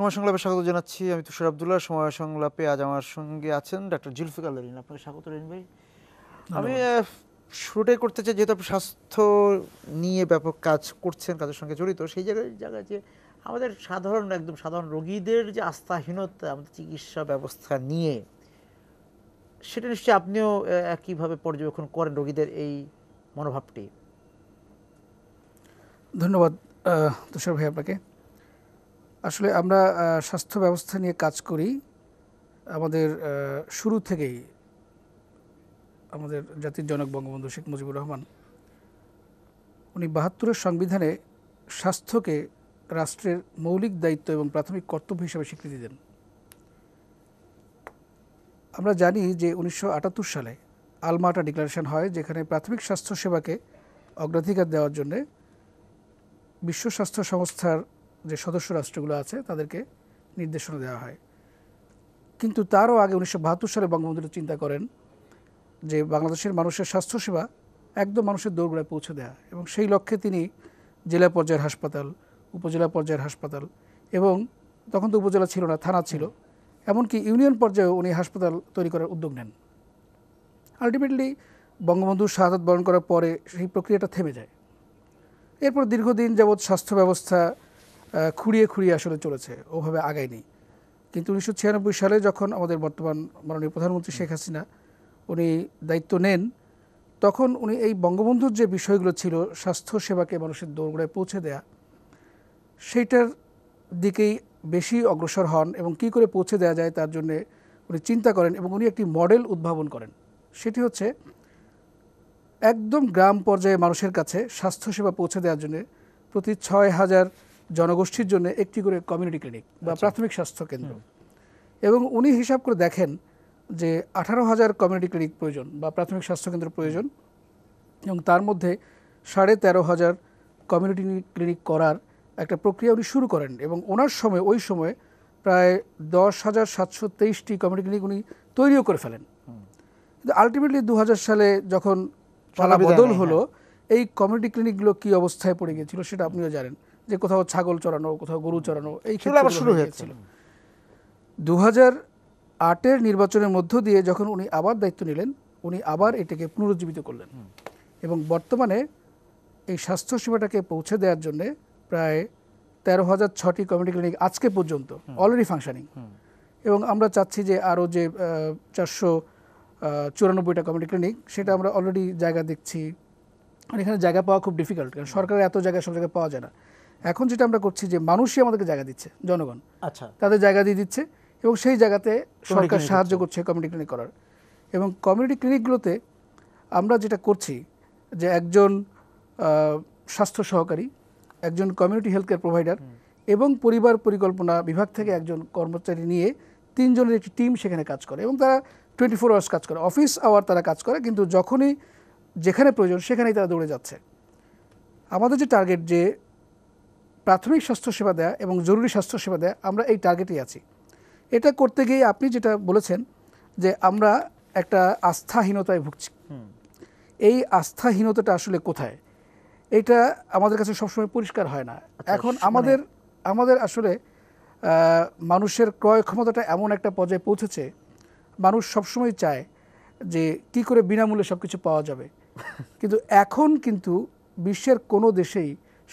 সময় সংলাপে স্বাগত জানাচ্ছি আমি তুষার আবদুল্লাহ সময় সংলাপে আজ আমার সঙ্গে আছেন ডাক্তার জুলফিকার রিন আপনাকে স্বাগত রেন ভাই আমি শুরুটাই করতে চাই যেহেতু স্বাস্থ্য নিয়ে ব্যাপক কাজ করছেন কাজের সঙ্গে জড়িত সেই জায়গায় জায়গায় যে আমাদের সাধারণ একদম সাধারণ রোগীদের যে আস্থাহীনতা আমাদের চিকিৎসা ব্যবস্থা নিয়ে সেটা নিশ্চয়ই আপনিও একইভাবে পর্যবেক্ষণ করেন রোগীদের এই মনোভাবটি ধন্যবাদ তুষার ভাই আপনাকে আসলে আমরা স্বাস্থ্য ব্যবস্থা নিয়ে কাজ করি আমাদের শুরু থেকেই আমাদের জাতির জনক বঙ্গবন্ধু শেখ মুজিবুর রহমান উনি বাহাত্তরের সংবিধানে স্বাস্থ্যকে রাষ্ট্রের মৌলিক দায়িত্ব এবং প্রাথমিক কর্তব্য হিসেবে স্বীকৃতি দেন আমরা জানি যে উনিশশো সালে আলমাটা ডিক্লারেশন হয় যেখানে প্রাথমিক স্বাস্থ্যসেবাকে অগ্রাধিকার দেওয়ার জন্যে বিশ্ব স্বাস্থ্য সংস্থার যে সদস্য রাষ্ট্রগুলো আছে তাদেরকে নির্দেশনা দেওয়া হয় কিন্তু তারও আগে উনিশশো সালে বঙ্গবন্ধু চিন্তা করেন যে বাংলাদেশের মানুষের স্বাস্থ্যসেবা একদম মানুষের দৌড়গোড়ায় পৌঁছে দেয়া এবং সেই লক্ষ্যে তিনি জেলা পর্যায়ের হাসপাতাল উপজেলা পর্যায়ের হাসপাতাল এবং তখন তো উপজেলা ছিল না থানা ছিল এমনকি ইউনিয়ন পর্যায়েও উনি হাসপাতাল তৈরি করার উদ্যোগ নেন আলটিমেটলি বঙ্গবন্ধু শাহাদ বরণ করার পরে সেই প্রক্রিয়াটা থেমে যায় এরপর দীর্ঘদিন যাবৎ স্বাস্থ্য ব্যবস্থা খুঁড়িয়ে খুঁড়িয়ে আসলে চলেছে ওভাবে আগায়নি কিন্তু উনিশশো ছিয়ানব্বই সালে যখন আমাদের বর্তমান মাননীয় প্রধানমন্ত্রী শেখ হাসিনা উনি দায়িত্ব নেন তখন উনি এই বঙ্গবন্ধুর যে বিষয়গুলো ছিল স্বাস্থ্য সেবাকে মানুষের দৌড়গোড়ায় পৌঁছে দেয়া সেইটার দিকেই বেশি অগ্রসর হন এবং কি করে পৌঁছে দেওয়া যায় তার জন্যে উনি চিন্তা করেন এবং উনি একটি মডেল উদ্ভাবন করেন সেটি হচ্ছে একদম গ্রাম পর্যায়ে মানুষের কাছে স্বাস্থ্যসেবা পৌঁছে দেওয়ার জন্যে প্রতি ছয় হাজার জনগোষ্ঠীর জন্য একটি করে কমিউনিটি ক্লিনিক বা আচ্ছা। প্রাথমিক স্বাস্থ্য কেন্দ্র এবং উনি হিসাব করে দেখেন যে আঠারো হাজার কমিউনিটি ক্লিনিক প্রয়োজন বা প্রাথমিক স্বাস্থ্যকেন্দ্র প্রয়োজন এবং তার মধ্যে সাড়ে তেরো হাজার কমিউনিটি ক্লিনিক করার একটা প্রক্রিয়া উনি শুরু করেন এবং ওনার সময় ওই সময়ে প্রায় দশ হাজার সাতশো তেইশটি কমিউনিটি ক্লিনিক উনি তৈরিও করে ফেলেন কিন্তু আলটিমেটলি দু সালে যখন পালা বদল হলো হ্যাঁ। এই কমিউনিটি ক্লিনিকগুলো কি অবস্থায় পড়ে গিয়েছিল সেটা আপনিও জানেন যে কোথাও ছাগল চড়ানো কোথাও গরু চড়ানো এই খেলা আবার শুরু হয়েছিল দু হাজার আটের নির্বাচনের মধ্য দিয়ে যখন উনি আবার দায়িত্ব নিলেন উনি আবার এটাকে পুনরুজ্জীবিত করলেন এবং বর্তমানে এই স্বাস্থ্যসেবাটাকে পৌঁছে দেওয়ার জন্য প্রায় তেরো হাজার ছটি কমিউনিটি ক্লিনিক আজকে পর্যন্ত অলরেডি ফাংশনিং এবং আমরা চাচ্ছি যে আরও যে চারশো চুরানব্বইটা কমিউনিটি ক্লিনিক সেটা আমরা অলরেডি জায়গা দেখছি আর এখানে জায়গা পাওয়া খুব ডিফিকাল্ট কারণ সরকারের এত জায়গা সব জায়গায় পাওয়া যায় না এখন যেটা আমরা করছি যে মানুষই আমাদেরকে জায়গা দিচ্ছে জনগণ আচ্ছা তাদের জায়গা দিয়ে দিচ্ছে এবং সেই জায়গাতে সরকার সাহায্য করছে কমিউনিটি ক্লিনিক করার এবং কমিউনিটি ক্লিনিকগুলোতে আমরা যেটা করছি যে একজন স্বাস্থ্য সহকারী একজন কমিউনিটি হেলথ কেয়ার প্রোভাইডার এবং পরিবার পরিকল্পনা বিভাগ থেকে একজন কর্মচারী নিয়ে তিনজনের একটি টিম সেখানে কাজ করে এবং তারা টোয়েন্টি ফোর আওয়ার্স কাজ করে অফিস আওয়ার তারা কাজ করে কিন্তু যখনই যেখানে প্রয়োজন সেখানেই তারা দৌড়ে যাচ্ছে আমাদের যে টার্গেট যে প্রাথমিক স্বাস্থ্যসেবা দেয়া এবং জরুরি স্বাস্থ্যসেবা দেয়া আমরা এই টার্গেটেই আছি এটা করতে গিয়ে আপনি যেটা বলেছেন যে আমরা একটা আস্থাহীনতায় ভুগছি এই আস্থাহীনতাটা আসলে কোথায় এটা আমাদের কাছে সবসময় পরিষ্কার হয় না আচ্ছা, এখন মানে আমাদের আমাদের আসলে মানুষের ক্রয় ক্ষমতাটা এমন একটা পর্যায়ে পৌঁছেছে মানুষ সবসময় চায় যে কি করে বিনামূল্যে সব কিছু পাওয়া যাবে কিন্তু এখন কিন্তু বিশ্বের কোনো দেশেই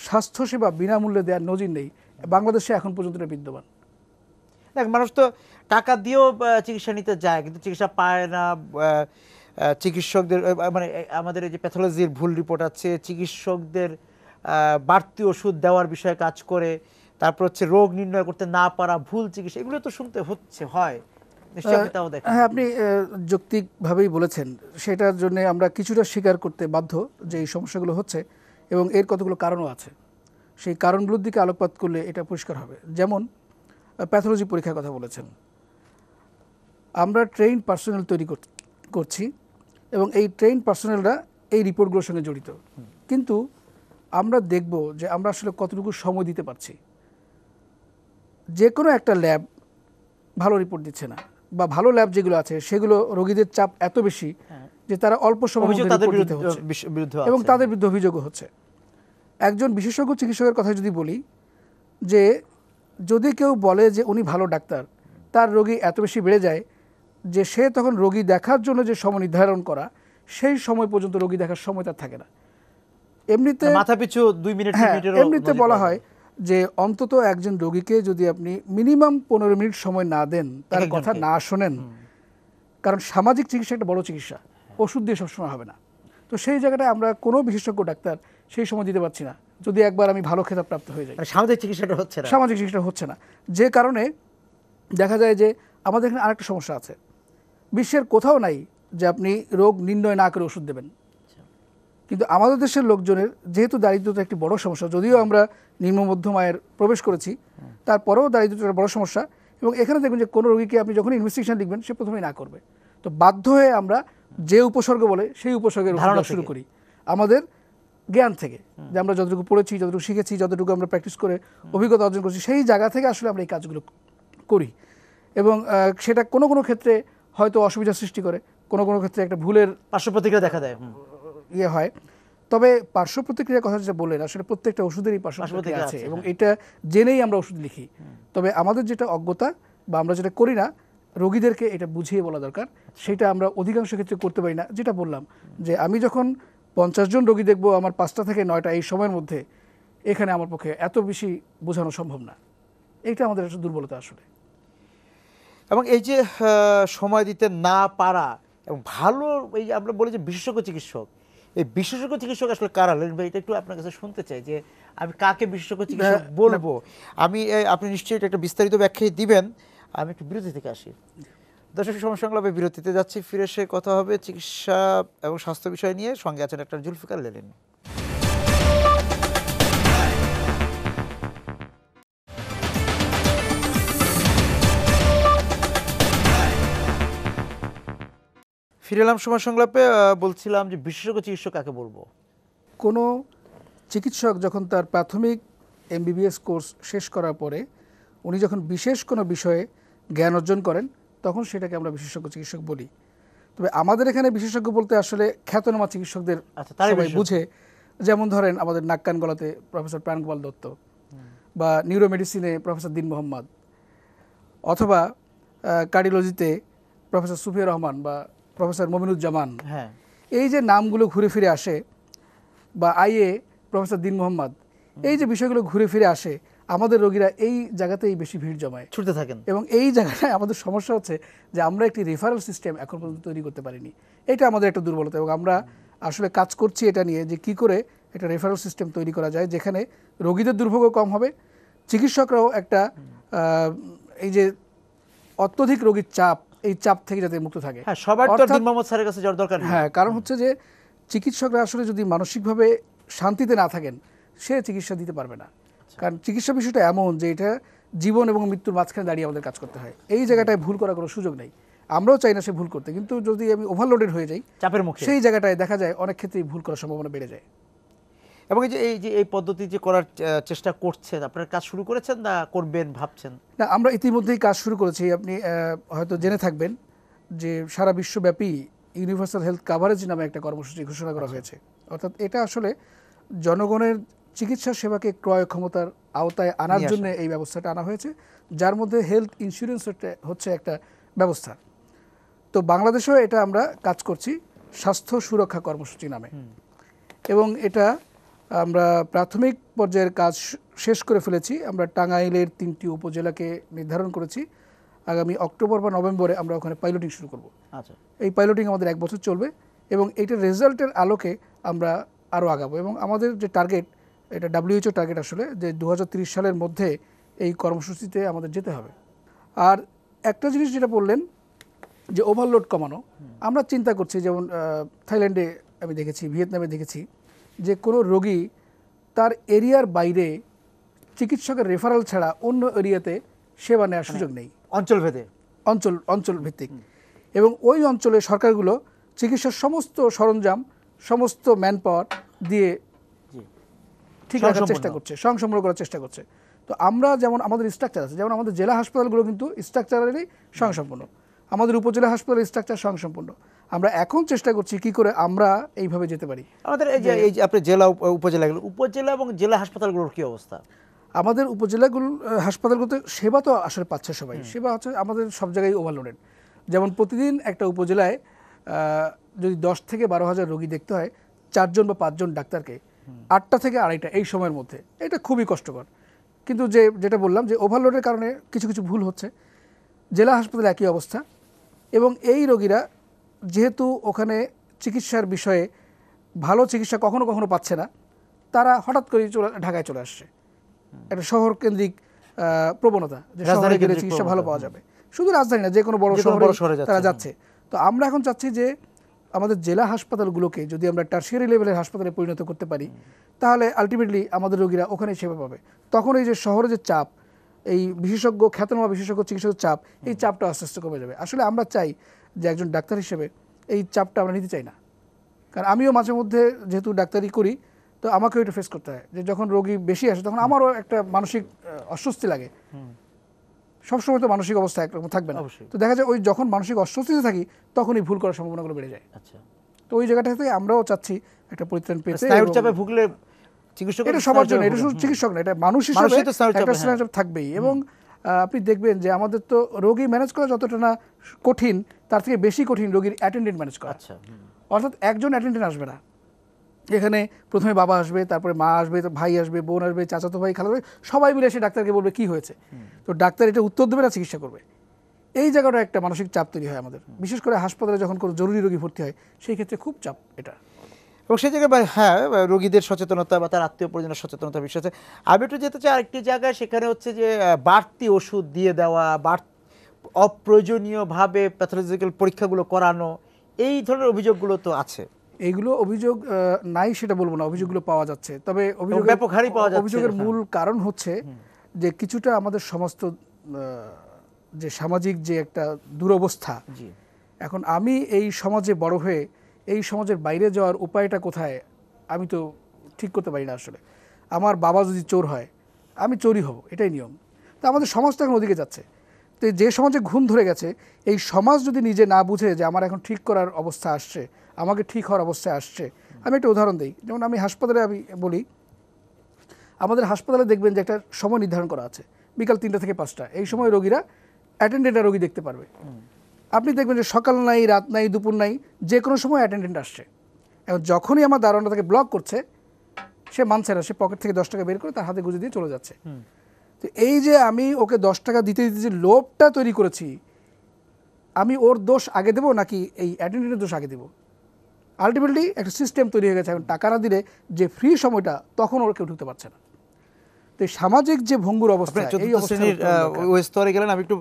স্বাস্থ্যসেবা বিনামূল্যে দেওয়ার নজির নেই বাংলাদেশে এখন পর্যন্ত বিদ্যমান দেখ মানুষ তো টাকা দিয়েও চিকিৎসা নিতে যায় কিন্তু চিকিৎসা পায় না চিকিৎসকদের মানে আমাদের এই যে প্যাথোলজির ভুল রিপোর্ট আছে চিকিৎসকদের বাড়তি ওষুধ দেওয়ার বিষয়ে কাজ করে তারপর হচ্ছে রোগ নির্ণয় করতে না পারা ভুল চিকিৎসা এগুলো তো শুনতে হচ্ছে হয় হ্যাঁ আপনি যৌক্তিকভাবেই বলেছেন সেটার জন্য আমরা কিছুটা স্বীকার করতে বাধ্য যে এই সমস্যাগুলো হচ্ছে এবং এর কতগুলো কারণও আছে সেই কারণগুলোর দিকে আলোকপাত করলে এটা পরিষ্কার হবে যেমন প্যাথোলজি পরীক্ষার কথা বলেছেন আমরা ট্রেন পার্সোনাল তৈরি করছি এবং এই ট্রেন পার্সোনালরা এই রিপোর্টগুলোর সঙ্গে জড়িত কিন্তু আমরা দেখব যে আমরা আসলে কতটুকু সময় দিতে পারছি যে কোনো একটা ল্যাব ভালো রিপোর্ট দিচ্ছে না বা ভালো ল্যাব যেগুলো আছে সেগুলো রোগীদের চাপ এত বেশি হ্যাঁ। যে তারা অল্প সময় এবং তাদের বিরুদ্ধে অভিযোগও হচ্ছে একজন বিশেষজ্ঞ চিকিৎসকের কথা যদি বলি যে যদি কেউ বলে যে উনি ভালো ডাক্তার তার রোগী এত বেশি বেড়ে যায় যে সে তখন রোগী দেখার জন্য যে সময় নির্ধারণ করা সেই সময় পর্যন্ত রোগী দেখার সময় তার থাকে না এমনিতে মাথা পিছু দুই মিনিট হ্যাঁ, এমনিতে বলা হয় যে অন্তত একজন রোগীকে যদি আপনি মিনিমাম পনেরো মিনিট সময় না দেন তার কথা না শোনেন কারণ সামাজিক চিকিৎসা একটা বড় চিকিৎসা হ্যাঁ। ওষুধ দিয়ে সবসময় হবে না তো সেই জায়গাটায় আমরা কোনো বিশেষজ্ঞ ডাক্তার সেই সময় দিতে পারছি না যদি একবার আমি ভালো খেতাব প্রাপ্ত হয়ে যাই মানে সামাজিক চিকিৎসাটা হচ্ছে সামাজিক চিকিৎসা হচ্ছে না যে কারণে দেখা যায় যে আমাদের এখানে আরেকটা সমস্যা আছে বিশ্বের কোথাও নাই যে আপনি রোগ নির্ণয় না করে ওষুধ দেবেন কিন্তু আমাদের দেশের লোকজনের যেহেতু দারিদ্রতা একটি বড় সমস্যা যদিও আমরা নিম্ন মধ্যম আয়ের প্রবেশ করেছি তারপরেও দারিদ্রতা বড় সমস্যা এবং এখানে দেখবেন যে কোনো রোগীকে আপনি যখন ইনভেস্টিগেশন লিখবেন সে প্রথমেই না করবে তো বাধ্য হয়ে আমরা যে উপসর্গ বলে সেই উপসর্গের ধারণা শুরু করি আমাদের জ্ঞান থেকে যে আমরা যতটুকু পড়েছি যতটুকু শিখেছি যতটুকু আমরা প্র্যাকটিস করে অভিজ্ঞতা অর্জন করছি সেই জায়গা থেকে আসলে আমরা এই কাজগুলো করি এবং সেটা কোনো কোনো ক্ষেত্রে হয়তো অসুবিধা সৃষ্টি করে কোনো কোনো ক্ষেত্রে একটা ভুলের পার্শ্ব প্রতিক্রিয়া দেখা দেয় ইয়ে হয় তবে পার্শ্ব প্রতিক্রিয়ার কথা যেটা বললেন আসলে প্রত্যেকটা ওষুধেরই পার্শ্ব প্রতিক্রিয়া আছে এবং হ্যাঁ। এটা জেনেই আমরা ওষুধ লিখি তবে আমাদের যেটা অজ্ঞতা বা আমরা যেটা করি না রোগীদেরকে এটা বুঝিয়ে বলা দরকার সেটা আমরা অধিকাংশ ক্ষেত্রে করতে পারি না যেটা বললাম যে আমি যখন পঞ্চাশ জন রোগী দেখবো আমার পাঁচটা থেকে নয়টা এই সময়ের মধ্যে এখানে আমার পক্ষে এত বেশি বোঝানো সম্ভব না এটা আমাদের একটা দুর্বলতা আসলে এবং এই যে সময় দিতে না পারা এবং ভালো এই আমরা বলি যে বিশেষজ্ঞ চিকিৎসক এই বিশেষজ্ঞ চিকিৎসক আসলে কারা হলেন ভাই এটা একটু আপনার কাছে শুনতে চাই যে আমি কাকে বিশেষজ্ঞ চিকিৎসক বলবো আমি আপনি নিশ্চয়ই এটা একটা বিস্তারিত ব্যাখ্যাই দিবেন আমি একটু বিরতি থেকে আসি দর্শক সমসংলাপে বিরতিতে যাচ্ছি ফিরে এসে কথা হবে চিকিৎসা এবং স্বাস্থ্য বিষয় নিয়ে সঙ্গে আছেন একটা জুলফিকার লেলেন ফিরে এলাম সময় সংলাপে বলছিলাম যে বিশেষজ্ঞ চিকিৎসক কাকে বলবো কোনো চিকিৎসক যখন তার প্রাথমিক এমবিবিএস কোর্স শেষ করার পরে উনি যখন বিশেষ কোনো বিষয়ে জ্ঞান অর্জন করেন তখন সেটাকে আমরা বিশেষজ্ঞ চিকিৎসক বলি তবে আমাদের এখানে বিশেষজ্ঞ বলতে আসলে খ্যাতনামা চিকিৎসকদের আচ্ছা, সবাই বুঝে যেমন ধরেন আমাদের নাক্কান গলাতে প্রফেসর প্রাণগোপাল দত্ত বা নিউরোমেডিসিনে প্রফেসর দিন মোহাম্মদ অথবা কার্ডিওলজিতে প্রফেসর সুফিয়া রহমান বা প্রফেসর মমিনুজ্জামান হ্যাঁ এই যে নামগুলো ঘুরে ফিরে আসে বা আইএ প্রফেসর দিন মোহাম্মদ এই যে বিষয়গুলো ঘুরে ফিরে আসে আমাদের রোগীরা এই জায়গাতেই বেশি ভিড় জমায় ছুটতে থাকেন এবং এই জায়গাটায় আমাদের সমস্যা হচ্ছে যে আমরা একটি রেফারেল সিস্টেম এখন পর্যন্ত তৈরি করতে পারিনি এটা আমাদের একটা দুর্বলতা এবং আমরা আসলে কাজ করছি এটা নিয়ে যে কি করে একটা রেফারেল সিস্টেম তৈরি করা যায় যেখানে রোগীদের দুর্ভোগ কম হবে চিকিৎসকরাও একটা এই যে অত্যধিক রোগীর চাপ এই চাপ থেকে যাতে মুক্ত থাকে হ্যাঁ সবার তো মোহাম্মদ স্যারের কাছে যাওয়ার দরকার হ্যাঁ কারণ হচ্ছে যে চিকিৎসকরা আসলে যদি মানসিকভাবে শান্তিতে না থাকেন সে চিকিৎসা দিতে পারবে না আচ্ছা। কারণ চিকিৎসা বিষয়টা এমন যে এটা জীবন এবং মৃত্যুর মাঝখানে দাঁড়িয়ে আমাদের কাজ করতে হয় এই জায়গাটায় ভুল করার কোনো সুযোগ নেই আমরাও চাই না সে ভুল করতে কিন্তু যদি আমি ওভারলোডেড হয়ে যাই চাপের মুখে সেই জায়গাটায় দেখা যায় অনেক ক্ষেত্রেই ভুল করার সম্ভাবনা বেড়ে যায় এবং এই যে এই যে এই পদ্ধতি যে করার চেষ্টা করছেন আপনারা কাজ শুরু করেছেন না করবেন ভাবছেন না আমরা ইতিমধ্যেই কাজ শুরু করেছি আপনি হয়তো জেনে থাকবেন যে সারা বিশ্বব্যাপী ইউনিভার্সাল হেলথ কাভারেজ নামে একটা কর্মসূচি ঘোষণা করা হয়েছে অর্থাৎ এটা আসলে জনগণের চিকিৎসা সেবাকে ক্রয় ক্ষমতার আওতায় আনার জন্য এই ব্যবস্থাটা আনা হয়েছে যার মধ্যে হেলথ ইন্স্যুরেন্স হচ্ছে একটা ব্যবস্থা তো বাংলাদেশেও এটা আমরা কাজ করছি স্বাস্থ্য সুরক্ষা কর্মসূচি নামে এবং এটা আমরা প্রাথমিক পর্যায়ের কাজ শেষ করে ফেলেছি আমরা টাঙ্গাইলের তিনটি উপজেলাকে নির্ধারণ করেছি আগামী অক্টোবর বা নভেম্বরে আমরা ওখানে পাইলটিং শুরু করব আচ্ছা এই পাইলটিং আমাদের এক বছর চলবে এবং এইটার রেজাল্টের আলোকে আমরা আরও আগাবো এবং আমাদের যে টার্গেট এটা ডাব্লিউএইচও টার্গেট আসলে যে দু সালের মধ্যে এই কর্মসূচিতে আমাদের যেতে হবে আর একটা জিনিস যেটা বললেন যে ওভারলোড কমানো আমরা চিন্তা করছি যেমন থাইল্যান্ডে আমি দেখেছি ভিয়েতনামে দেখেছি যে কোনো রোগী তার এরিয়ার বাইরে চিকিৎসকের রেফারেল ছাড়া অন্য এরিয়াতে সেবা নেওয়ার মানে সুযোগ নেই অঞ্চলভেদে অঞ্চল অঞ্চল ভিত্তিক এবং ওই অঞ্চলে সরকারগুলো চিকিৎসার সমস্ত সরঞ্জাম সমস্ত ম্যান পাওয়ার দিয়ে ঠিক রাখার চেষ্টা করছে সংসম্পন্ন করার চেষ্টা করছে তো আমরা যেমন আমাদের স্ট্রাকচার আছে যেমন আমাদের জেলা হাসপাতালগুলো কিন্তু স্ট্রাকচারালি সংসম্পন্ন আমাদের উপজেলা হাসপাতালের স্ট্রাকচার সংসম্পন্ন আমরা এখন চেষ্টা করছি কি করে আমরা এইভাবে যেতে পারি আমাদের এই যে এই যে আপনি জেলা উপজেলাগুলো উপজেলা এবং জেলা হাসপাতালগুলোর কী অবস্থা আমাদের উপজেলাগুলো হাসপাতালগুলোতে সেবা তো আসলে পাচ্ছে সবাই সেবা হচ্ছে আমাদের সব জায়গায় ওভারলোডেড যেমন প্রতিদিন একটা উপজেলায় যদি দশ থেকে বারো হাজার রোগী দেখতে হয় চারজন বা পাঁচজন ডাক্তারকে আটটা থেকে আড়াইটা এই সময়ের মধ্যে এটা খুবই কষ্টকর কিন্তু যে যেটা বললাম যে ওভারলোডের কারণে কিছু কিছু ভুল হচ্ছে জেলা হাসপাতালে একই অবস্থা এবং এই রোগীরা যেহেতু ওখানে চিকিৎসার বিষয়ে ভালো চিকিৎসা কখনো কখনো পাচ্ছে না তারা হঠাৎ করে ঢাকায় চলে আসছে একটা শহর কেন্দ্রিক প্রবণতা যে শহরে গেলে চিকিৎসা ভালো পাওয়া যাবে শুধু রাজধানী না যে কোনো বড় শহরে তারা যাচ্ছে তো আমরা এখন চাচ্ছি যে আমাদের জেলা হাসপাতালগুলোকে যদি আমরা টার্সিয়ারি লেভেলের হাসপাতালে পরিণত করতে পারি তাহলে আলটিমেটলি আমাদের রোগীরা ওখানে সেবা পাবে তখন এই যে শহরে যে চাপ এই বিশেষজ্ঞ খ্যাতনামা বিশেষজ্ঞ চিকিৎসকের চাপ এই চাপটা আস্তে আস্তে কমে যাবে আসলে আমরা চাই যে একজন ডাক্তার হিসেবে এই চাপটা আমরা নিতে চাই না কারণ আমিও মাঝে মধ্যে যেহেতু ডাক্তারি করি তো আমাকেও এটা ফেস করতে হয় যে যখন রোগী বেশি আসে তখন আমারও একটা মানসিক অস্বস্তি লাগে সবসময় তো মানসিক অবস্থা একরকম থাকবে না তো দেখা যায় ওই যখন মানসিক অস্বস্তিতে থাকি তখনই ভুল করার সম্ভাবনাগুলো বেড়ে যায় আচ্ছা। তো ওই জায়গাটা থেকে আমরাও চাচ্ছি একটা পরিত্রাণ পেতে চাপে ভুগলে চিকিৎসক এটা সবার জন্য এটা শুধু চিকিৎসক না এটা মানুষ হিসেবে হ্যাঁ। থাকবেই এবং আপনি দেখবেন যে আমাদের তো রোগী ম্যানেজ করা যতটা না কঠিন তার থেকে বেশি কঠিন রোগীর অ্যাটেন্ডেন্ট ম্যানেজ করা আচ্ছা, অর্থাৎ একজন অ্যাটেন্ডেন্ট আসবে না এখানে প্রথমে বাবা আসবে তারপরে মা আসবে ভাই আসবে বোন আসবে চাচাতো ভাই খালা হবে সবাই মিলে এসে ডাক্তারকে বলবে কি হয়েছে তো ডাক্তার এটা উত্তর দেবে না চিকিৎসা করবে এই জায়গাটা একটা মানসিক চাপ তৈরি হয় আমাদের বিশেষ করে হাসপাতালে যখন কোনো জরুরি রোগী ভর্তি হয় সেই ক্ষেত্রে খুব চাপ এটা এবং সেই জায়গায় হ্যাঁ রোগীদের সচেতনতা বা তার আত্মীয় পরিজনের সচেতনতা বিষয় আছে আমি একটু যেতে চাই আরেকটি জায়গায় সেখানে হচ্ছে যে বাড়তি ওষুধ দিয়ে দেওয়া বাড় অপ্রয়োজনীয়ভাবে প্যাথোলজিক্যাল পরীক্ষাগুলো করানো এই ধরনের অভিযোগগুলো তো আছে এইগুলো অভিযোগ নাই সেটা বলবো না অভিযোগগুলো পাওয়া যাচ্ছে তবে অভিযোগ ব্যাপক হারে পাওয়া যাচ্ছে অভিযোগের হ্যাঁ। মূল কারণ হচ্ছে যে কিছুটা আমাদের সমস্ত যে সামাজিক যে একটা দুরবস্থা এখন আমি এই সমাজে বড় হয়ে এই সমাজের বাইরে যাওয়ার উপায়টা কোথায় আমি তো ঠিক করতে পারি না আসলে আমার বাবা যদি চোর হয় আমি চোরই হব এটাই নিয়ম তো আমাদের সমাজটা এখন ওদিকে যাচ্ছে তো যে সমাজে ঘুম ধরে গেছে এই সমাজ যদি নিজে না বুঝে যে আমার এখন ঠিক করার অবস্থা আসছে আমাকে ঠিক হওয়ার অবস্থায় আসছে আমি একটা উদাহরণ দিই যেমন আমি হাসপাতালে আমি বলি আমাদের হাসপাতালে দেখবেন যে একটা সময় নির্ধারণ করা আছে বিকাল তিনটা থেকে পাঁচটা এই সময় রোগীরা অ্যাটেন্ডেন্টরা রোগী দেখতে পারবে আপনি দেখবেন যে সকাল নাই রাত নাই দুপুর নাই যে কোনো সময় অ্যাটেন্ডেন্ট আসছে এবং যখনই আমার দারোয়ানটা তাকে ব্লক করছে সে মানছে না সে পকেট থেকে দশ টাকা বের করে তার হাতে গুঁজে দিয়ে চলে যাচ্ছে তো এই যে আমি ওকে দশ টাকা দিতে দিতে যে লোভটা তৈরি করেছি আমি ওর দোষ আগে দেবো নাকি এই অ্যাটেন্ডেন্টের দোষ আগে দেবো আলটিমেটলি একটা সিস্টেম তৈরি হয়ে গেছে এখন টাকা না দিলে যে ফ্রি সময়টা তখন ওর কেউ ঢুকতে পারছে না তো সামাজিক যে ভঙ্গুর অবস্থা এই শ্রেণীর ওই স্তরে গেলেন আমি একটু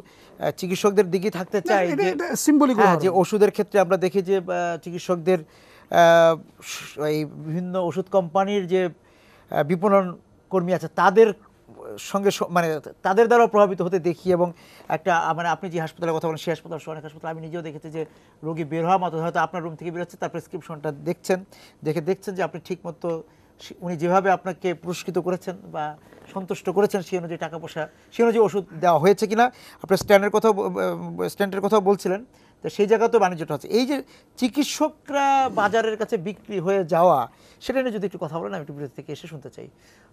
চিকিৎসকদের দিকে থাকতে চাই যে সিম্বলিক হ্যাঁ, যে ওষুধের ক্ষেত্রে আমরা দেখি যে চিকিৎসকদের এই বিভিন্ন ওষুধ কোম্পানির যে বিপণন কর্মী আছে তাদের সঙ্গে মানে তাদের দ্বারাও প্রভাবিত হতে দেখি এবং একটা মানে আপনি যে হাসপাতালের কথা বলেন সেই হাসপাতাল অনেক হাসপাতাল আমি নিজেও দেখেছি যে রোগী বের হওয়া মতো হয়তো আপনার রুম থেকে বেরোচ্ছে তার প্রেসক্রিপশনটা দেখছেন দেখে দেখছেন যে আপনি ঠিকমতো উনি যেভাবে আপনাকে পুরস্কৃত করেছেন বা সন্তুষ্ট করেছেন সেই অনুযায়ী টাকা পয়সা সেই অনুযায়ী ওষুধ দেওয়া হয়েছে কিনা আপনার স্ট্যান্ডের কথা স্ট্যান্ডের কথাও বলছিলেন তো সেই জায়গাতেও বাণিজ্যটা হচ্ছে এই যে চিকিৎসকরা বাজারের কাছে বিক্রি হয়ে যাওয়া সেটা নিয়ে যদি একটু কথা বলেন আমি একটু বিরতি থেকে এসে শুনতে চাই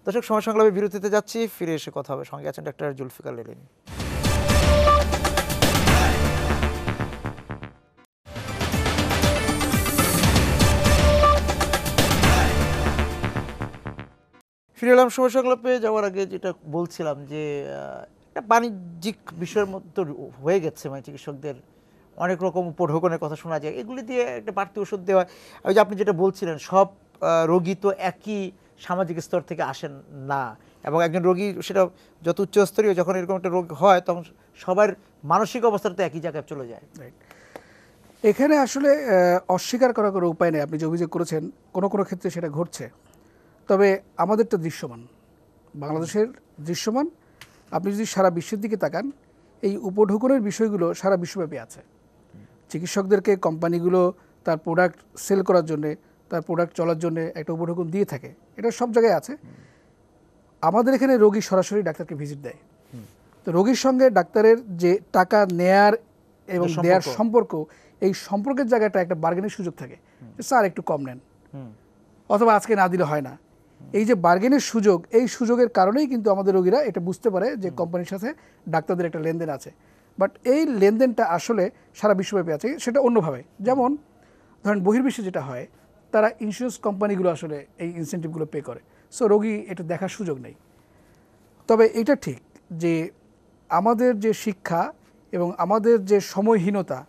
দর্শক সময় সংলাপে বিরতিতে যাচ্ছি ফিরে এসে কথা হবে সঙ্গে আছেন ডাক্তার জুলফিকার লেলিন ফিরে এলাম সময় সংলাপে যাওয়ার আগে যেটা বলছিলাম যে একটা বাণিজ্যিক বিষয়ের মতো হয়ে গেছে মানে চিকিৎসকদের অনেক রকম উপঢোকনের কথা শোনা যায় এগুলি দিয়ে একটা বাড়তি ওষুধ দেওয়া ওই যে আপনি যেটা বলছিলেন সব রোগী তো একই সামাজিক স্তর থেকে আসেন না এবং একজন রোগী সেটা যত উচ্চস্তরীয় যখন এরকম একটা রোগ হয় তখন সবার মানসিক অবস্থা তো একই জায়গায় চলে যায় এখানে আসলে অস্বীকার করার কোনো উপায় নেই আপনি যে অভিযোগ করেছেন কোনো কোনো ক্ষেত্রে সেটা ঘটছে তবে আমাদেরটা দৃশ্যমান বাংলাদেশের দৃশ্যমান আপনি যদি সারা বিশ্বের দিকে তাকান এই উপঢুকনের বিষয়গুলো সারা বিশ্বব্যাপী আছে চিকিৎসকদেরকে কোম্পানিগুলো তার প্রোডাক্ট সেল করার জন্যে তার প্রোডাক্ট চলার জন্য একটা উপঢুকন দিয়ে থাকে এটা সব জায়গায় আছে আমাদের এখানে রোগী সরাসরি ডাক্তারকে ভিজিট দেয় তো রোগীর সঙ্গে ডাক্তারের যে টাকা নেয়ার এবং দেয়ার সম্পর্ক এই সম্পর্কের জায়গাটা একটা বার্গেনের সুযোগ থাকে স্যার একটু কম নেন অথবা আজকে না দিলে হয় না এই যে বার্গেনের সুযোগ এই সুযোগের কারণেই কিন্তু আমাদের রোগীরা এটা বুঝতে পারে যে কোম্পানির সাথে ডাক্তারদের একটা লেনদেন আছে বাট এই লেনদেনটা আসলে সারা বিশ্বব্যাপী আছে সেটা অন্যভাবে যেমন ধরেন বহির্বিশ্বে যেটা হয় তারা ইন্স্যুরেন্স কোম্পানিগুলো আসলে এই ইনসেন্টিভগুলো পে করে সো রোগী এটা দেখার সুযোগ নেই তবে এটা ঠিক যে আমাদের যে শিক্ষা এবং আমাদের যে সময়হীনতা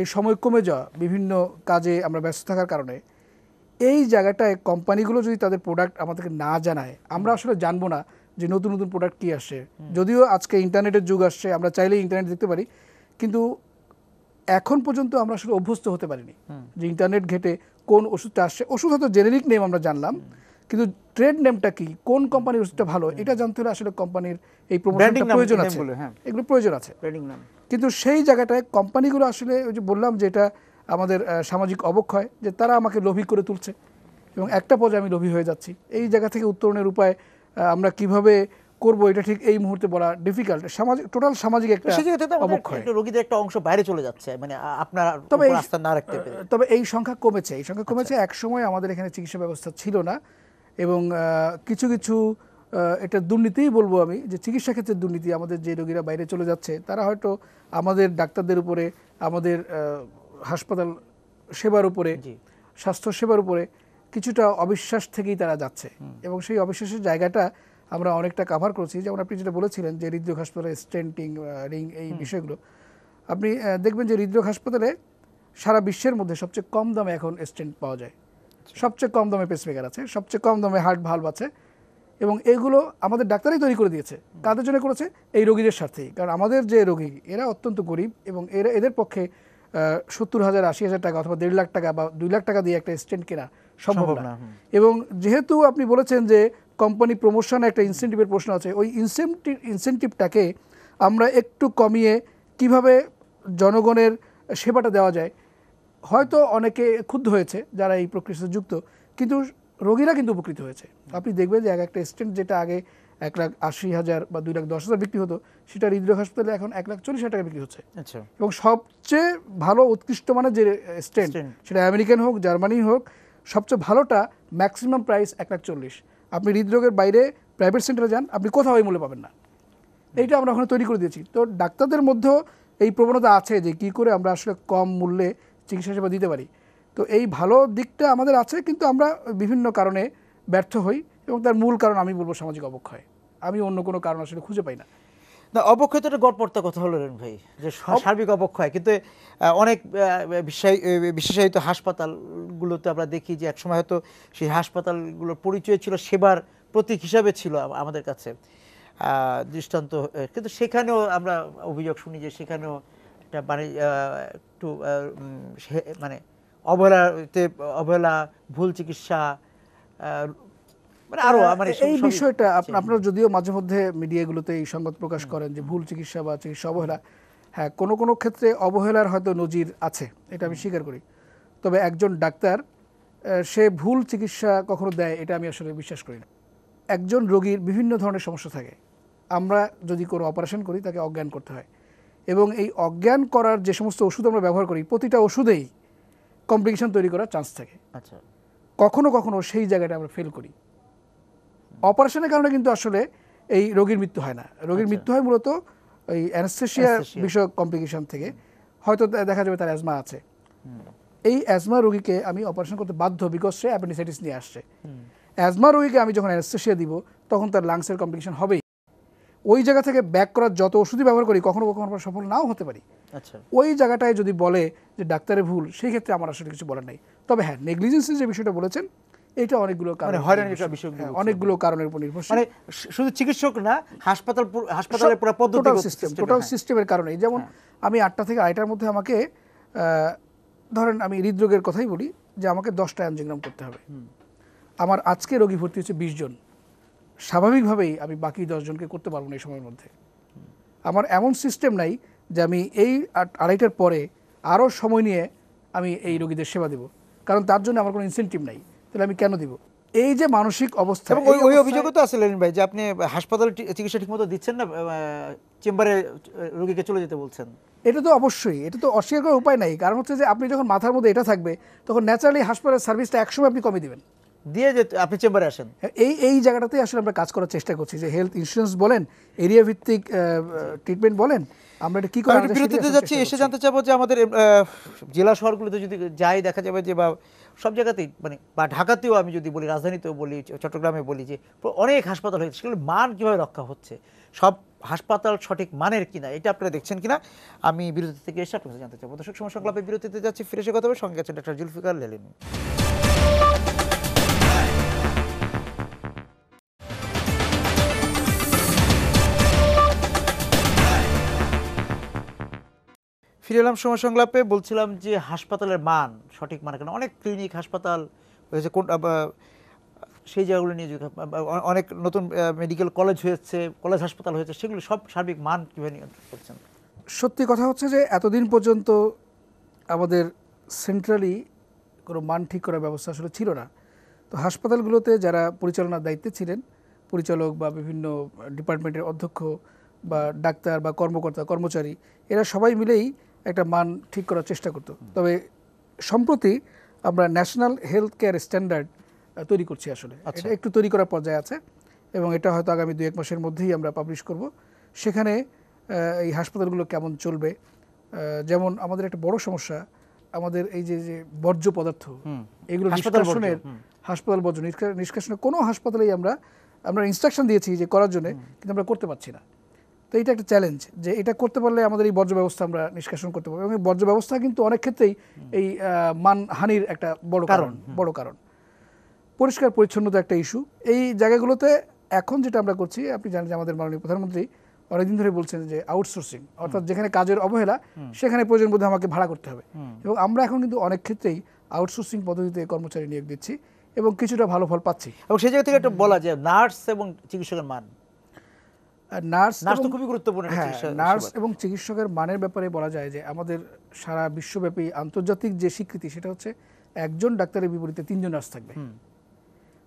এই সময় কমে যাওয়া বিভিন্ন কাজে আমরা ব্যস্ত থাকার কারণে এই জায়গাটায় কোম্পানিগুলো যদি তাদের প্রোডাক্ট আমাদেরকে না জানায় আমরা আসলে জানবো না যে নতুন নতুন প্রোডাক্ট কী আসে যদিও আজকে ইন্টারনেটের যুগ আসছে আমরা চাইলে ইন্টারনেট দেখতে পারি কিন্তু এখন পর্যন্ত আমরা আসলে অভ্যস্ত হতে পারিনি যে ইন্টারনেট ঘেটে কোন ওষুধটা আসছে ওষুধ হয়তো জেনেরিক নেম আমরা জানলাম কিন্তু ট্রেড নেমটা কি কোন কোম্পানির ওষুধটা ভালো এটা জানতে হলে আসলে কোম্পানির এই প্রমোশনটা প্রয়োজন আছে হ্যাঁ। এগুলো প্রয়োজন আছে কিন্তু সেই জায়গাটায় কোম্পানিগুলো আসলে ওই যে বললাম যে এটা আমাদের সামাজিক অবক্ষয় যে তারা আমাকে লোভী করে তুলছে এবং একটা পর্যায়ে আমি লোভী হয়ে যাচ্ছি এই জায়গা থেকে উত্তরণের উপায় আমরা কিভাবে করব এটা ঠিক এই মুহূর্তে বলা ডিফিকাল্ট সামাজিক টোটাল সামাজিক একটা অবক্ষয় রোগীদের একটা অংশ বাইরে চলে যাচ্ছে মানে আপনার তবে না রাখতে তবে এই সংখ্যা কমেছে এই সংখ্যা কমেছে আচ্ছা। এক সময় আমাদের এখানে চিকিৎসা ব্যবস্থা ছিল না এবং কিছু কিছু এটা দুর্নীতিই বলবো আমি যে চিকিৎসা ক্ষেত্রে দুর্নীতি আমাদের যে রোগীরা বাইরে চলে যাচ্ছে তারা হয়তো আমাদের ডাক্তারদের উপরে আমাদের হাসপাতাল সেবার উপরে স্বাস্থ্য সেবার উপরে কিছুটা অবিশ্বাস থেকেই তারা যাচ্ছে এবং সেই অবিশ্বাসের জায়গাটা আমরা অনেকটা কাভার করছি যেমন আপনি যেটা বলেছিলেন যে হৃদরোগ হাসপাতালে স্টেন্টিং রিং এই বিষয়গুলো আপনি দেখবেন যে হৃদরোগ হাসপাতালে সারা বিশ্বের মধ্যে সবচেয়ে কম দামে এখন স্টেন্ট পাওয়া যায় আচ্ছা। সবচেয়ে কম দামে পেসমেকার আছে সবচেয়ে কম দামে হার্ট ভাল্ব আছে এবং এগুলো আমাদের ডাক্তারই তৈরি করে দিয়েছে কাদের জন্য করেছে এই রোগীদের স্বার্থেই কারণ আমাদের যে রোগী এরা অত্যন্ত গরিব এবং এরা এদের পক্ষে সত্তর হাজার আশি হাজার টাকা অথবা দেড় লাখ টাকা বা দুই লাখ টাকা দিয়ে একটা স্টেন্ট কেনা সম্ভব না এবং যেহেতু আপনি বলেছেন যে কোম্পানি প্রমোশন একটা ইনসেন্টিভের প্রশ্ন আছে ওই ইনসেন্টিভ ইনসেন্টিভটাকে আমরা একটু কমিয়ে কিভাবে জনগণের সেবাটা দেওয়া যায় হয়তো অনেকে ক্ষুদ্ধ হয়েছে যারা এই প্রক্রিয়ার যুক্ত কিন্তু রোগীরা কিন্তু উপকৃত হয়েছে আপনি দেখবেন যে এক একটা স্টেন্ট যেটা আগে এক লাখ আশি হাজার বা দুই লাখ দশ হাজার বিক্রি হতো সেটা হৃদরোগ হাসপাতালে এখন এক লাখ চল্লিশ হাজার টাকা বিক্রি হচ্ছে আচ্ছা। এবং সবচেয়ে ভালো উৎকৃষ্ট মানের যে স্টেন্ট সেটা আমেরিকান হোক জার্মানি হোক সবচেয়ে ভালোটা ম্যাক্সিমাম প্রাইস এক লাখ চল্লিশ আপনি হৃদরোগের বাইরে প্রাইভেট সেন্টারে যান আপনি কোথাও এই মূল্যে পাবেন না এইটা আমরা ওখানে তৈরি করে দিয়েছি তো ডাক্তারদের মধ্যেও এই প্রবণতা আছে যে কি করে আমরা আসলে কম মূল্যে চিকিৎসা সেবা দিতে পারি তো এই ভালো দিকটা আমাদের আছে কিন্তু আমরা বিভিন্ন কারণে ব্যর্থ হই এবং তার মূল কারণ আমি বলবো সামাজিক অবক্ষয় আমি অন্য কোনো কারণ আসলে খুঁজে পাই না না অবক্ষয় তো একটা গড়পড়তা কথা হলো রেন ভাই যে সার্বিক অবক্ষয় কিন্তু অনেক বিশেষায়িত হাসপাতালগুলোতে আমরা দেখি যে একসময় হয়তো সেই হাসপাতালগুলোর পরিচয় ছিল সেবার প্রতীক হিসাবে ছিল আমাদের কাছে দৃষ্টান্ত কিন্তু সেখানেও আমরা অভিযোগ শুনি যে সেখানেও একটা মানে একটু মানে অবহেলাতে অবহেলা ভুল চিকিৎসা মানে আরো মানে এই বিষয়টা আপনারা যদিও মাঝে মধ্যে মিডিয়াগুলোতে এই সংবাদ প্রকাশ করেন যে ভুল চিকিৎসা বা চিকিৎসা অবহেলা হ্যাঁ কোনো কোনো ক্ষেত্রে অবহেলার হয়তো নজির আছে এটা আমি স্বীকার করি তবে একজন ডাক্তার সে ভুল চিকিৎসা কখনো দেয় এটা আমি আসলে বিশ্বাস করি না একজন রোগীর বিভিন্ন ধরনের সমস্যা থাকে আমরা যদি কোনো অপারেশন করি তাকে অজ্ঞান করতে হয় এবং এই অজ্ঞান করার যে সমস্ত ওষুধ আমরা ব্যবহার করি প্রতিটা ওষুধেই কমপ্লিকেশন তৈরি করার চান্স থাকে আচ্ছা কখনো কখনো সেই জায়গাটা আমরা ফেল করি অপারেশনের কারণে কিন্তু আসলে এই রোগীর মৃত্যু হয় না রোগীর আচ্ছা। মৃত্যু হয় মূলত ওই অ্যানেস্থেশিয়া বিষয়ক কমপ্লিকেশন থেকে হয়তো দেখা যাবে তার অ্যাজমা আছে এই অ্যাজমা রোগীকে আমি অপারেশন করতে বাধ্য বিকজ সে অ্যাপেন্ডিসাইটিস নিয়ে আসছে অ্যাজমা রোগীকে আমি যখন অ্যানেস্থেশিয়া দিব তখন তার লাংসের কমপ্লিকেশন হবেই ওই জায়গা থেকে ব্যাক করার যত ওষুধই ব্যবহার করি কখনো কখনো আমরা সফল নাও হতে পারি আচ্ছা। ওই জায়গাটায় যদি বলে যে ডাক্তারের ভুল সেই ক্ষেত্রে আমার আসলে কিছু বলার নাই তবে হ্যাঁ নেগলিজেন্সের যে বিষয়টা বলেছেন এটা অনেকগুলো কারণ মানে হয়রানির বিষয় হ্যাঁ, অনেকগুলো কারণের উপর নির্ভরশীল মানে শুধু চিকিৎসক না হাসপাতাল হাসপাতালের পুরো পদ্ধতি টোটাল সিস্টেম টোটাল সিস্টেমের কারণে যেমন হ্যাঁ। আমি আটটা থেকে আড়াইটার মধ্যে আমাকে ধরেন আমি হৃদরোগের কথাই বলি যে আমাকে দশটা অ্যানজিওগ্রাম করতে হবে আমার আজকে রোগী ভর্তি হচ্ছে বিশ জন স্বাভাবিকভাবেই আমি বাকি দশজনকে করতে পারবো না এই সময়ের মধ্যে আমার এমন সিস্টেম নাই যে আমি এই আড়াইটার পরে আরও সময় নিয়ে আমি এই রোগীদের সেবা দেব কারণ তার জন্য আমার কোনো ইনসেন্টিভ নাই তাহলে আমি কেন দিব এই যে মানসিক অবস্থা ওই ওই অভিযোগও তো আছে লেনিন ভাই যে আপনি হাসপাতালে চিকিৎসা ঠিকমতো দিচ্ছেন না চেম্বারে রোগীকে চলে যেতে বলছেন এটা তো অবশ্যই এটা তো অস্বীকার করার উপায় নাই কারণ হচ্ছে যে আপনি যখন মাথার মধ্যে এটা থাকবে তখন ন্যাচারালি হাসপাতালের সার্ভিসটা একসময় আপনি কমে দিবেন দিয়ে যে আপনি চেম্বারে আসেন হ্যাঁ, এই এই জায়গাটাতেই আসলে আমরা কাজ করার চেষ্টা করছি যে হেলথ ইন্স্যুরেন্স বলেন এরিয়া ভিত্তিক ট্রিটমেন্ট বলেন আমরা এটা কী করার বিরতিতে যাচ্ছি এসে জানতে চাবো যে আমাদের জেলা শহরগুলোতে যদি যাই দেখা যাবে যে বা সব জায়গাতেই মানে বা ঢাকাতেও আমি যদি বলি রাজধানীতেও বলি চট্টগ্রামে বলি যে অনেক হাসপাতাল হয়েছে সেগুলো মান কীভাবে রক্ষা হচ্ছে সব হাসপাতাল সঠিক মানের কিনা এটা আপনারা দেখছেন কিনা আমি বিরতি থেকে এসে আপনাদের জানতে চাই দর্শক সময় সংলাপে বিরতিতে যাচ্ছি ফিরে এসে কথা হবে সঙ্গে আছেন ডাক্তার জুলফিকার লেলিনী ফিরে এলাম সময় সংলাপে বলছিলাম যে হাসপাতালের মান সঠিক মানে কেন অনেক ক্লিনিক হাসপাতাল হয়েছে কোন সেই জায়গাগুলো নিয়ে অনেক নতুন মেডিকেল কলেজ হয়েছে কলেজ হাসপাতাল হয়েছে সেগুলো সব সার্বিক মান কীভাবে নিয়ন্ত্রণ করছেন সত্যি কথা হচ্ছে যে এতদিন পর্যন্ত আমাদের সেন্ট্রালি কোনো মান ঠিক করার ব্যবস্থা আসলে ছিল না তো হাসপাতালগুলোতে যারা পরিচালনার দায়িত্বে ছিলেন পরিচালক বা বিভিন্ন ডিপার্টমেন্টের অধ্যক্ষ বা ডাক্তার বা কর্মকর্তা কর্মচারী এরা সবাই মিলেই একটা মান ঠিক করার চেষ্টা করতো তবে সম্প্রতি আমরা ন্যাশনাল হেলথ কেয়ার স্ট্যান্ডার্ড তৈরি করছি আসলে আচ্ছা একটু তৈরি করার পর্যায়ে আছে এবং এটা হয়তো আগামী দু এক মাসের মধ্যেই আমরা পাবলিশ করব সেখানে এই হাসপাতালগুলো কেমন চলবে যেমন আমাদের একটা বড় সমস্যা আমাদের এই যে যে বর্জ্য পদার্থ এগুলো নিষ্কাশনের হাসপাতাল বর্জ্য নিষ্কাশনের কোনো হাসপাতালেই আমরা আমরা ইনস্ট্রাকশন দিয়েছি যে করার জন্য কিন্তু আমরা করতে পারছি না তো এটা একটা চ্যালেঞ্জ যে এটা করতে পারলে আমাদের এই বর্জ্য ব্যবস্থা আমরা নিষ্কাশন করতে পারবো এবং বর্জ্য ব্যবস্থা কিন্তু অনেক ক্ষেত্রেই এই মানহানির একটা বড় কারণ বড় কারণ পরিষ্কার পরিচ্ছন্নতা একটা ইস্যু এই জায়গাগুলোতে এখন যেটা আমরা করছি আপনি জানেন যে আমাদের মাননীয় প্রধানমন্ত্রী অনেকদিন ধরে বলছেন যে আউটসোর্সিং অর্থাৎ যেখানে কাজের অবহেলা সেখানে প্রয়োজন বোধহয় আমাকে ভাড়া করতে হবে এবং আমরা এখন কিন্তু অনেক ক্ষেত্রেই আউটসোর্সিং পদ্ধতিতে কর্মচারী নিয়োগ দিচ্ছি এবং কিছুটা ভালো ফল পাচ্ছি এবং সেই জায়গা থেকে একটু বলা যে নার্স এবং চিকিৎসকের মান নার্স নার্স তো খুবই গুরুত্বপূর্ণ হ্যাঁ নার্স এবং চিকিৎসকের মানের ব্যাপারে বলা যায় যে আমাদের সারা বিশ্বব্যাপী আন্তর্জাতিক যে স্বীকৃতি সেটা হচ্ছে একজন ডাক্তারের বিপরীতে তিনজন নার্স থাকবে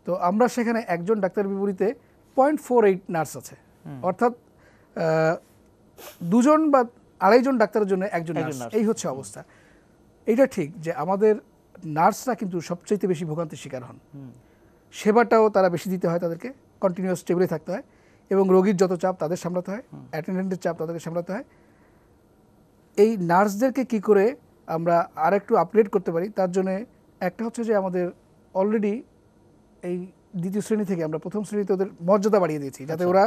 তো আমরা সেখানে একজন ডাক্তারের বিপরীতে পয়েন্ট ফোর এইট নার্স আছে অর্থাৎ দুজন বা আড়াইজন ডাক্তারের জন্য একজন নার্স এই হচ্ছে অবস্থা এটা ঠিক যে আমাদের নার্সরা কিন্তু সবচাইতে বেশি ভোগান্তির শিকার হন সেবাটাও তারা বেশি দিতে হয় তাদেরকে কন্টিনিউয়াস টেবিলে থাকতে হয় এবং রোগীর যত চাপ তাদের সামলাতে হয় অ্যাটেন্ডেন্টের চাপ তাদেরকে সামলাতে হয় এই নার্সদেরকে কি করে আমরা আর একটু আপগ্রেড করতে পারি তার জন্য একটা হচ্ছে যে আমাদের অলরেডি এই দ্বিতীয় শ্রেণী থেকে আমরা প্রথম শ্রেণীতে ওদের মর্যাদা বাড়িয়ে দিয়েছি যাতে আচ্ছা। ওরা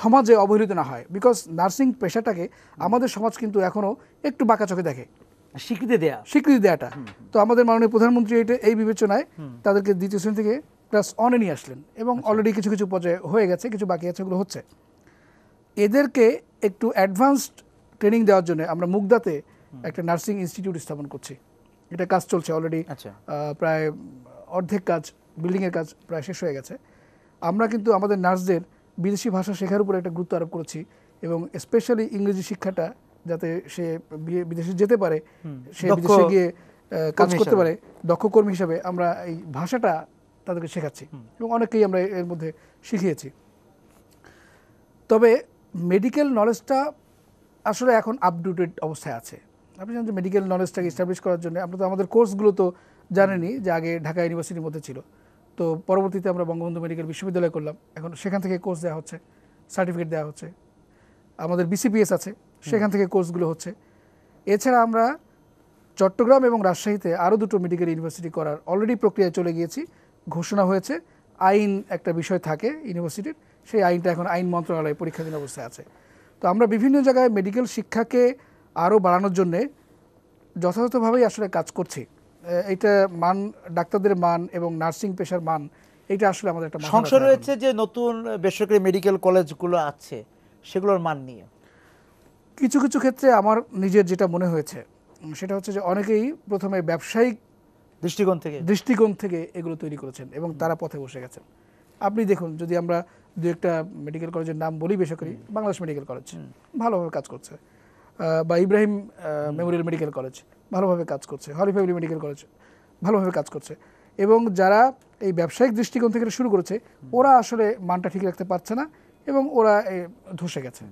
সমাজে অবহেলিত না হয় বিকজ নার্সিং পেশাটাকে আমাদের সমাজ কিন্তু এখনও একটু বাঁকা চোখে দেখে স্বীকৃতি দেয়া স্বীকৃতি দেওয়াটা তো আমাদের মাননীয় প্রধানমন্ত্রী এটা এই বিবেচনায় তাদেরকে দ্বিতীয় শ্রেণী থেকে প্লাস অনে নিয়ে আসলেন এবং অলরেডি আচ্ছা। কিছু কিছু পর্যায়ে হয়ে গেছে কিছু বাকি আছে ওগুলো হচ্ছে এদেরকে একটু অ্যাডভান্সড ট্রেনিং দেওয়ার জন্য আমরা মুগদাতে একটা নার্সিং ইনস্টিটিউট স্থাপন করছি এটা কাজ চলছে অলরেডি আচ্ছা। প্রায় অর্ধেক কাজ বিল্ডিংয়ের কাজ প্রায় শেষ হয়ে গেছে আমরা কিন্তু আমাদের নার্সদের বিদেশি ভাষা শেখার উপরে একটা গুরুত্ব আরোপ করেছি এবং স্পেশালি ইংরেজি শিক্ষাটা যাতে সে বিদেশে যেতে পারে সে বিদেশে গিয়ে কাজ করতে পারে দক্ষ কর্মী হিসাবে আমরা এই ভাষাটা তাদেরকে শেখাচ্ছি এবং অনেকেই আমরা এর মধ্যে শিখিয়েছি তবে মেডিকেল নলেজটা আসলে এখন আপডেটেড অবস্থায় আছে আপনি জানেন যে মেডিকেল নলেজটাকে ইস্টাবলিশ করার জন্য আমরা তো আমাদের কোর্সগুলো তো জানেনি যে আগে ঢাকা ইউনিভার্সিটির মধ্যে ছিল তো পরবর্তীতে আমরা বঙ্গবন্ধু মেডিকেল বিশ্ববিদ্যালয় করলাম এখন সেখান থেকে কোর্স দেওয়া হচ্ছে সার্টিফিকেট দেওয়া হচ্ছে আমাদের বিসিপিএস আছে সেখান থেকে কোর্সগুলো হচ্ছে এছাড়া আমরা চট্টগ্রাম এবং রাজশাহীতে আরও দুটো মেডিকেল ইউনিভার্সিটি করার অলরেডি প্রক্রিয়ায় চলে গিয়েছি ঘোষণা হয়েছে আইন একটা বিষয় থাকে ইউনিভার্সিটির সেই আইনটা এখন আইন মন্ত্রণালয়ে পরীক্ষাধীন অবস্থায় আছে তো আমরা বিভিন্ন জায়গায় মেডিকেল শিক্ষাকে আরও বাড়ানোর জন্যে যথাযথভাবেই আসলে কাজ করছি এটা মান ডাক্তারদের মান এবং নার্সিং পেশার মান এটা আসলে আমাদের একটা সংশয় রয়েছে যে নতুন বেসরকারি মেডিকেল কলেজগুলো আছে সেগুলোর মান নিয়ে কিছু কিছু ক্ষেত্রে আমার নিজের যেটা মনে হয়েছে সেটা হচ্ছে যে অনেকেই প্রথমে ব্যবসায়িক দৃষ্টিকোণ থেকে দৃষ্টিকোণ থেকে এগুলো তৈরি করেছেন এবং তারা পথে বসে গেছেন আপনি দেখুন যদি আমরা দু একটা মেডিকেল কলেজের নাম বলি বেসরকারি বাংলাদেশ মেডিকেল কলেজ ভালোভাবে কাজ করছে বা ইব্রাহিম মেমোরিয়াল মেডিকেল কলেজ ভালোভাবে কাজ করছে হলি ফ্যামিলি মেডিকেল কলেজ ভালোভাবে কাজ করছে এবং যারা এই ব্যবসায়িক দৃষ্টিকোণ থেকে শুরু করেছে ওরা আসলে মানটা ঠিক রাখতে পারছে না এবং ওরা ধসে গেছে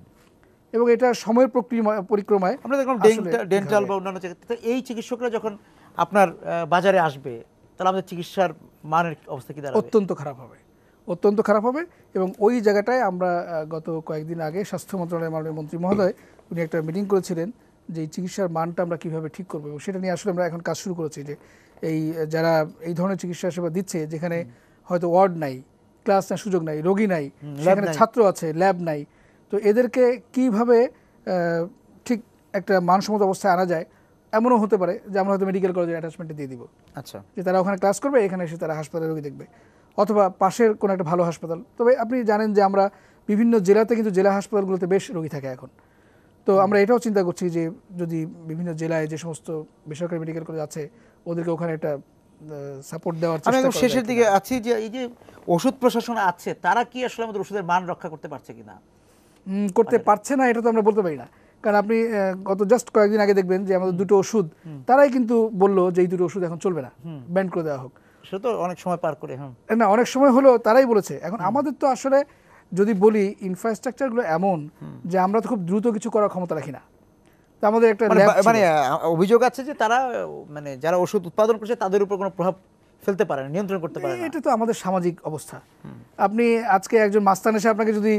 এবং এটা সময়ের প্রক্রিয়া পরিক্রমায় আমরা দেখলাম ডেন্টাল বা অন্যান্য এই চিকিৎসকরা যখন আপনার বাজারে আসবে তাহলে আমাদের চিকিৎসার মানের অবস্থা কি অত্যন্ত খারাপ হবে অত্যন্ত খারাপ হবে এবং ওই জায়গাটায় আমরা গত কয়েকদিন আগে স্বাস্থ্য মন্ত্রণালয়ের মাননীয় মন্ত্রী মহোদয় উনি একটা মিটিং করেছিলেন যে চিকিৎসার মানটা আমরা কীভাবে ঠিক করবো এবং সেটা নিয়ে আসলে আমরা এখন কাজ শুরু করেছি যে এই যারা এই ধরনের চিকিৎসা সেবা দিচ্ছে যেখানে হয়তো ওয়ার্ড নাই ক্লাস নেওয়ার সুযোগ নাই রোগী নাই সেখানে ছাত্র আছে ল্যাব নাই তো এদেরকে কিভাবে ঠিক একটা মানসম্মত অবস্থায় আনা যায় এমনও হতে পারে যে আমরা হয়তো মেডিকেল কলেজের অ্যাটাচমেন্টে দিয়ে দিব আচ্ছা যে তারা ওখানে ক্লাস করবে এখানে এসে তারা হাসপাতালে রোগী দেখবে অথবা পাশের কোনো একটা ভালো হাসপাতাল তবে আপনি জানেন যে আমরা বিভিন্ন জেলাতে কিন্তু জেলা হাসপাতালগুলোতে বেশ রোগী থাকে এখন তো আমরা এটাও চিন্তা করছি যে যদি বিভিন্ন জেলায় যে সমস্ত বেসরকারি মেডিকেল কলেজ আছে ওদেরকে ওখানে একটা সাপোর্ট দেওয়ার চেষ্টা আমি শেষের দিকে আছি যে এই যে ওষুধ প্রশাসন আছে তারা কি আসলে আমাদের ওষুধের মান রক্ষা করতে পারছে কিনা করতে আচ্ছা। পারছে না এটা তো আমরা বলতে পারি না কারণ আপনি গত জাস্ট কয়েকদিন আগে দেখবেন যে আমাদের দুটো ওষুধ তারাই কিন্তু বললো যে এই দুটো ওষুধ এখন চলবে না ব্যান্ড করে দেওয়া হোক সে তো অনেক সময় পার করে না অনেক সময় হলো তারাই বলেছে এখন আমাদের তো আসলে যদি বলি ইনফ্রাস্ট্রাকচারগুলো এমন যে আমরা তো খুব দ্রুত কিছু করার ক্ষমতা রাখি না আমাদের একটা মানে, মানে অভিযোগ আছে যে তারা মানে যারা ওষুধ উৎপাদন করছে তাদের উপর কোনো প্রভাব ফেলতে পারে না নিয়ন্ত্রণ করতে পারে এটা তো আমাদের সামাজিক অবস্থা আপনি আজকে একজন মাস্তান এসে আপনাকে যদি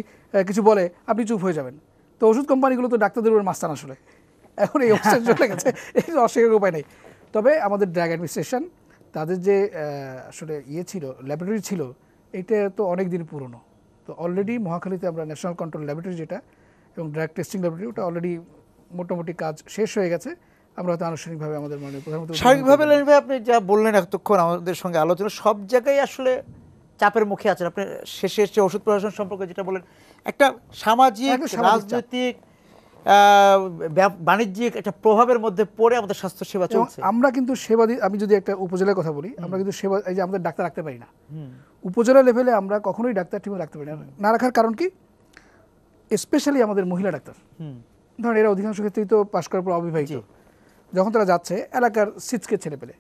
কিছু বলে আপনি চুপ হয়ে যাবেন তো ওষুধ কোম্পানিগুলো তো ডাক্তারদের উপর মাস্তান আসলে এখন এই অবস্থা চলে গেছে এই অস্বীকার উপায় নেই তবে আমাদের ড্রাগ অ্যাডমিনিস্ট্রেশন তাদের যে আসলে ইয়ে ছিল ল্যাবরেটরি ছিল এটা তো অনেক দিন পুরনো তো অলরেডি মহাখালীতে আমরা ন্যাশনাল কন্ট্রোল ল্যাবরেটরি যেটা এবং ড্রাগ টেস্টিং ল্যাবরেটরি ওটা অলরেডি মোটামুটি কাজ শেষ হয়ে গেছে আমরা হয়তো আনুষ্ঠানিকভাবে আমাদের মানে প্রধানমন্ত্রী স্বাভাবিকভাবে ভাই আপনি যা বললেন এতক্ষণ আমাদের সঙ্গে আলোচনা সব জায়গায় আসলে চাপের মুখে আছেন আপনি শেষে এসে ওষুধ প্রশাসন সম্পর্কে যেটা বলেন একটা সামাজিক রাজনৈতিক বাণিজ্যিক একটা প্রভাবের মধ্যে পড়ে আমাদের স্বাস্থ্য সেবা চলছে আমরা কিন্তু সেবা আমি যদি একটা উপজেলার কথা বলি আমরা কিন্তু সেবা এই যে আমাদের ডাক্তার রাখতে পারি না উপজেলা লেভেলে আমরা কখনোই ডাক্তার টিমে রাখতে পারি না না রাখার কারণ কি স্পেশালি আমাদের মহিলা ডাক্তার ধরেন এরা অধিকাংশ ক্ষেত্রেই তো পাশ করার পর অবিবাহিত যখন তারা যাচ্ছে এলাকার সিটকে ছেড়ে পেলে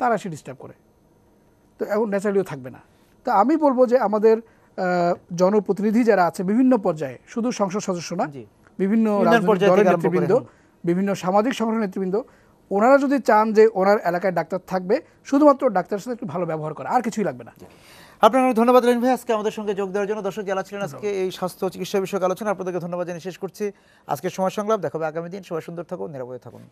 তারা সে ডিস্টার্ব করে তো এখন ন্যাচারালিও থাকবে না তো আমি বলবো যে আমাদের জনপ্রতিনিধি যারা আছে বিভিন্ন পর্যায়ে শুধু সংসদ সদস্য না বিভিন্ন দলের নেতৃবৃন্দ বিভিন্ন সামাজিক সংগঠন নেতৃবৃন্দ ওনারা যদি চান যে ওনার এলাকায় ডাক্তার থাকবে শুধুমাত্র ডাক্তারের সাথে একটু ভালো ব্যবহার করা আর কিছুই লাগবে না আপনারা ধন্যবাদ রহিম ভাই আজকে আমাদের সঙ্গে যোগ দেওয়ার জন্য দর্শক জেলা ছিলেন আজকে এই স্বাস্থ্য চিকিৎসা বিষয়ক আলোচনা আপনাদেরকে ধন্যবাদ জানিয়ে শেষ করছি আজকে সময় সংলাপ দেখাবে আগামী দিন সবাই সুন্দর থাকুন নিরাপদে থাকুন